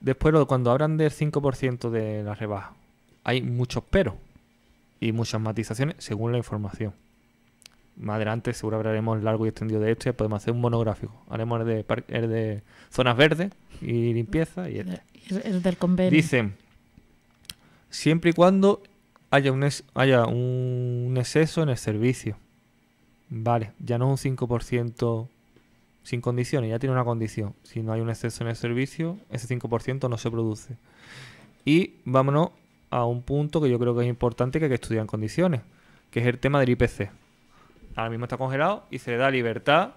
Después, cuando hablan del 5% de la rebaja, hay muchos pero y muchas matizaciones según la información. Más adelante seguro hablaremos largo y extendido de esto y podemos hacer un monográfico. Haremos el de, zonas verdes y limpieza y el, del convenio. Dicen, siempre y cuando haya un, haya un exceso en el servicio. Vale, ya no es un 5% sin condiciones, ya tiene una condición. Si no hay un exceso en el servicio, ese 5% no se produce. Y vámonos a un punto que yo creo que es importante que hay que estudiar en condiciones, que es el tema del IPC. Ahora mismo está congelado y se le da libertad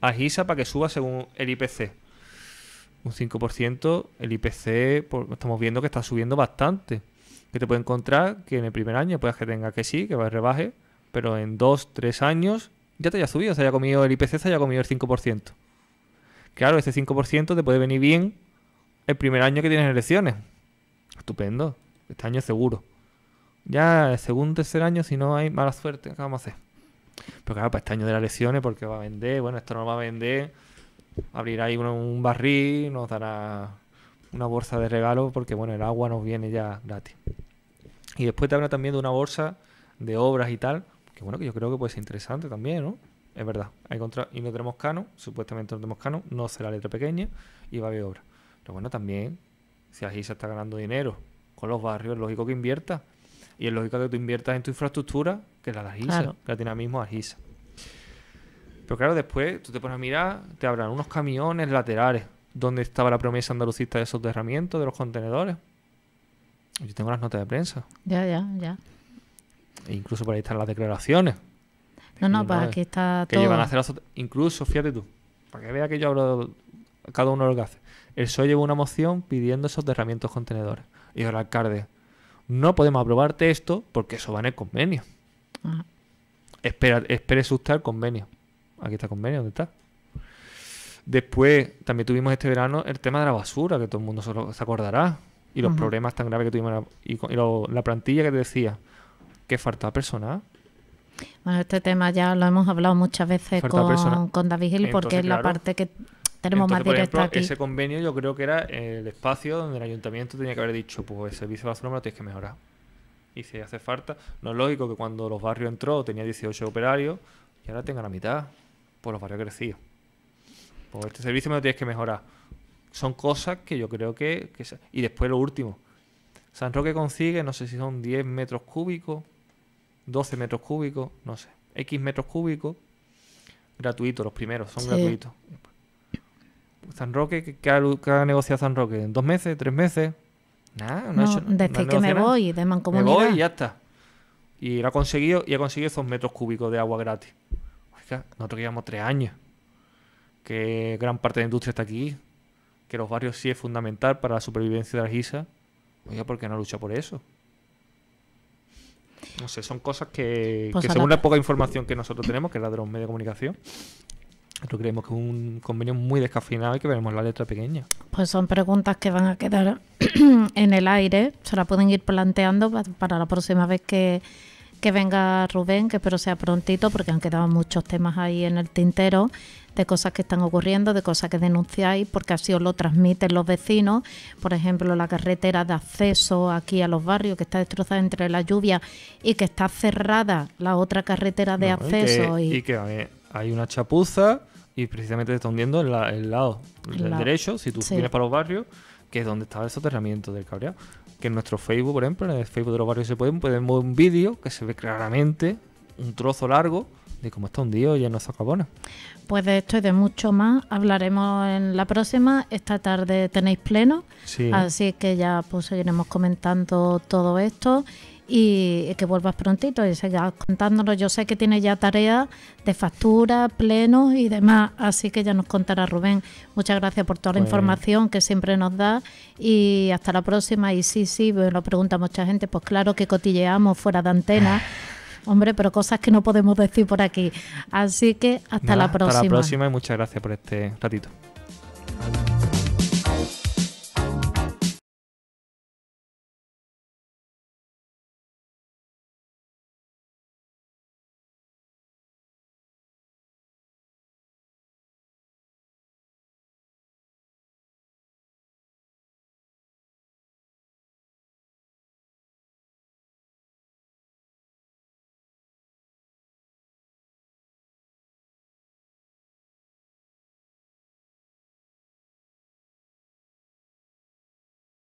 a GISA para que suba según el IPC. Un 5%, el IPC estamos viendo que está subiendo bastante. Que te puede encontrar que en el primer año puedas que tenga que sí, que va rebaje, pero en dos, tres años ya te haya subido, se haya comido el IPC, se haya comido el 5%. Claro, ese 5% te puede venir bien el primer año que tienes elecciones. Estupendo, este año seguro. Ya el segundo, tercer año, si no hay mala suerte, ¿qué vamos a hacer? Pero claro, para este año de las lesiones porque va a vender, bueno, esto no lo va a vender, abrirá ahí un, un barril, nos dará una bolsa de regalo, porque bueno, el agua nos viene ya gratis. Y después te habla también de una bolsa de obras y tal, que bueno, que yo creo que puede ser interesante también, ¿no? Es verdad. Hay contra... Y no tenemos canon, supuestamente no tenemos canon, no la letra pequeña y va a haber obra. Pero bueno, también, si allí está ganando dinero con los barrios, es lógico que invierta. Y es lógico que tú inviertas en tu infraestructura, que es la de Agisa, que la tiene ahora mismo Agisa. Pero claro, después tú te pones a mirar, te abran unos camiones laterales, donde estaba la promesa andalucista de esos de los contenedores. Yo tengo las notas de prensa. Ya, ya, ya. E incluso para ahí están las declaraciones. No, no, para que está que llevan a hacer Incluso, fíjate tú, para que vea que yo hablo cada uno lo que hace. El PSOE llevó una moción pidiendo esos derramientos contenedores. Y el alcalde, no podemos aprobarte esto porque eso va en el convenio. Espera, espérese el convenio. Aquí está el convenio, ¿dónde está? Después, también tuvimos este verano el tema de la basura, que todo el mundo se, acordará. Y los problemas tan graves que tuvimos. y, la plantilla que te decía, ¿Qué falta ¿Persona? Bueno, este tema ya lo hemos hablado muchas veces con, con, David Gil porque es la parte que tenemos más directa aquí. Ese convenio yo creo que era el espacio donde el ayuntamiento tenía que haber dicho, pues el servicio de me lo tienes que mejorar. Y si hace falta, no es lógico que cuando los barrios entró tenía 18 operarios y ahora tenga la mitad, pues los barrios crecidos. Pues este servicio me lo tienes que mejorar. Son cosas que yo creo que... que y después lo último. San Roque consigue, no sé si son 10 metros cúbicos 12 metros cúbicos, no sé, X metros cúbicos, gratuitos, los primeros, son gratuitos. San Roque, ¿qué ha, negociado San Roque? ¿En dos meses? ¿Tres meses? Nada, no, ha hecho, Desde que me voy, de mancomunidad. Me voy y ya está. Y ha conseguido y ha conseguido esos metros cúbicos de agua gratis. Oiga, nosotros llevamos tres años. Que gran parte de la industria está aquí. Que los barrios sí es fundamental para la supervivencia de la GISA. Oiga, ¿por qué no lucha por eso? No sé, son cosas que, pues según la... poca información que nosotros tenemos, que es la de los medios de comunicación, nosotros creemos que es un convenio muy descafinado y que veremos la letra pequeña. Pues son preguntas que van a quedar [clears throat] en el aire, se las pueden ir planteando para la próxima vez que, que venga Rubén, que espero sea prontito, porque han quedado muchos temas ahí en el tintero de cosas que están ocurriendo, de cosas que denunciáis, porque así os lo transmiten los vecinos. Por ejemplo, la carretera de acceso aquí a los barrios que está destrozada entre la lluvia y que está cerrada la otra carretera de acceso. Y que, hay una chapuza y precisamente te está hundiendo el, lado derecho, si tú vienes para los barrios, que es donde está el soterramiento del cableado. Que en nuestro Facebook, por ejemplo, en el Facebook de los barrios se pueden, pueden ver un vídeo que se ve claramente un trozo largo de cómo está hundido ya no acabó Pues de esto y de mucho más hablaremos en la próxima. Esta tarde tenéis pleno, así que ya pues seguiremos comentando todo esto y que vuelvas prontito y sigas contándonos. Yo sé que tiene ya tareas de factura, pleno y demás, así que ya nos contará Rubén. Muchas gracias por toda la pues información que siempre nos da y hasta la próxima. Y sí, sí, lo pregunta mucha gente, pues claro que cotilleamos fuera de antena [laughs] Hombre, pero cosas que no podemos decir por aquí. Así que hasta la próxima. Hasta la próxima y muchas gracias por este ratito.